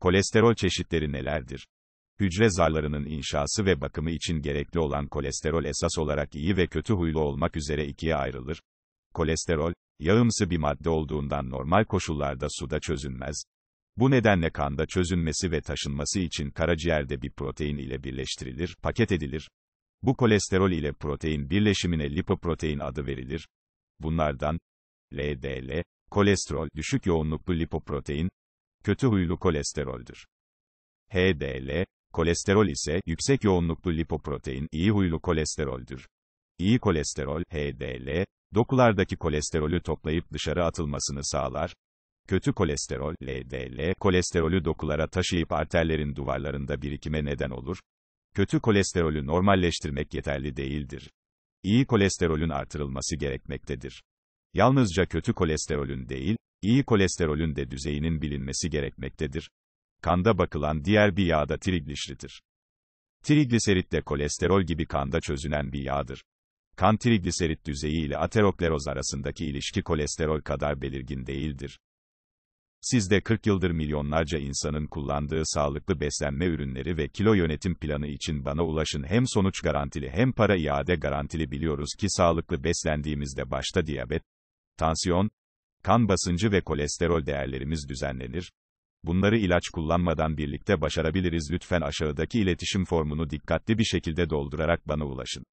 Kolesterol çeşitleri nelerdir? Hücre zarlarının inşası ve bakımı için gerekli olan kolesterol esas olarak iyi ve kötü huylu olmak üzere ikiye ayrılır. Kolesterol, yağımsı bir madde olduğundan normal koşullarda suda çözünmez. Bu nedenle kanda çözünmesi ve taşınması için karaciğerde bir protein ile birleştirilir, paket edilir. Bu kolesterol ile protein birleşimine lipoprotein adı verilir. Bunlardan LDL, kolesterol düşük yoğunluklu lipoprotein, kötü huylu kolesteroldür. HDL, kolesterol ise yüksek yoğunluklu lipoprotein iyi huylu kolesteroldür. İyi kolesterol, HDL, dokulardaki kolesterolü toplayıp dışarı atılmasını sağlar. Kötü kolesterol, LDL, kolesterolü dokulara taşıyıp arterlerin duvarlarında birikime neden olur. Kötü kolesterolü normalleştirmek yeterli değildir. İyi kolesterolün artırılması gerekmektedir. Yalnızca kötü kolesterolün değil, İyi kolesterolün de düzeyinin bilinmesi gerekmektedir. Kanda bakılan diğer bir yağ da triglişritir. Trigliserit de kolesterol gibi kanda çözünen bir yağdır. Kan trigliserit düzeyi ile aterokleroz arasındaki ilişki kolesterol kadar belirgin değildir. Sizde 40 yıldır milyonlarca insanın kullandığı sağlıklı beslenme ürünleri ve kilo yönetim planı için bana ulaşın. Hem sonuç garantili hem para iade garantili biliyoruz ki sağlıklı beslendiğimizde başta diyabet, tansiyon, kan basıncı ve kolesterol değerlerimiz düzenlenir. Bunları ilaç kullanmadan birlikte başarabiliriz. Lütfen aşağıdaki iletişim formunu dikkatli bir şekilde doldurarak bana ulaşın.